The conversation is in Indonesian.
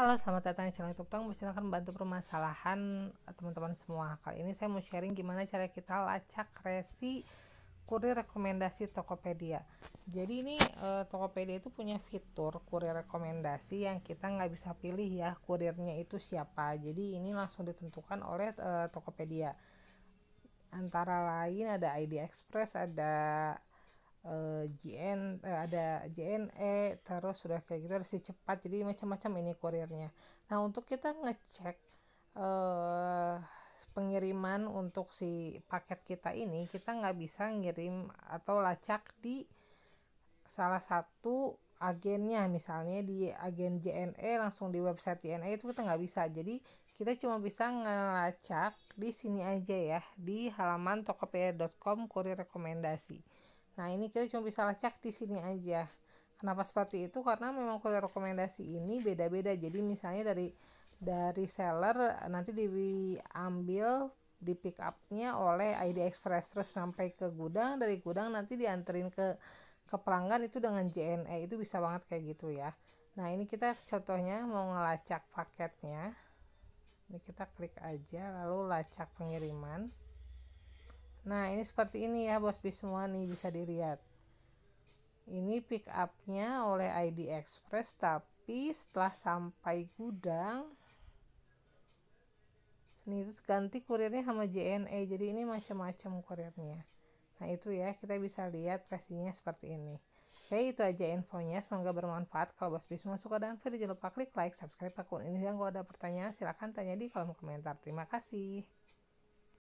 Halo, selamat datang di channel YouTube Tong. akan membantu permasalahan eh, teman-teman semua. Kali ini saya mau sharing gimana cara kita lacak resi kurir rekomendasi Tokopedia. Jadi ini eh, Tokopedia itu punya fitur kurir rekomendasi yang kita nggak bisa pilih ya kurirnya itu siapa. Jadi ini langsung ditentukan oleh eh, Tokopedia. Antara lain ada ID Express, ada JN eh, uh, eh, ada JNE terus sudah kayak gitu harus si cepat jadi macam-macam ini kurirnya nah untuk kita ngecek uh, pengiriman untuk si paket kita ini kita nggak bisa ngirim atau lacak di salah satu agennya misalnya di agen JNE langsung di website JNE itu kita nggak bisa jadi kita cuma bisa ngelacak di sini aja ya di halaman tokopedia.com kurir rekomendasi Nah, ini kita cuma bisa lacak di sini aja. Kenapa seperti itu? Karena memang kode rekomendasi ini beda-beda. Jadi misalnya dari dari seller nanti diambil di pick upnya oleh ID Express terus sampai ke gudang dari gudang nanti dianterin ke ke pelanggan itu dengan JNE itu bisa banget kayak gitu ya nah ini kita contohnya mau ngelacak paketnya ini kita klik aja lalu lacak pengiriman nah ini seperti ini ya bos bis semua nih bisa dilihat ini pick upnya oleh ID Express tapi setelah sampai gudang ini terus ganti kurirnya sama JNE jadi ini macam-macam kurirnya nah itu ya kita bisa lihat resinya seperti ini Oke itu aja infonya semoga bermanfaat kalau bos bis suka dan video jangan lupa klik like subscribe akun ini yang kalau ada pertanyaan silahkan tanya di kolom komentar terima kasih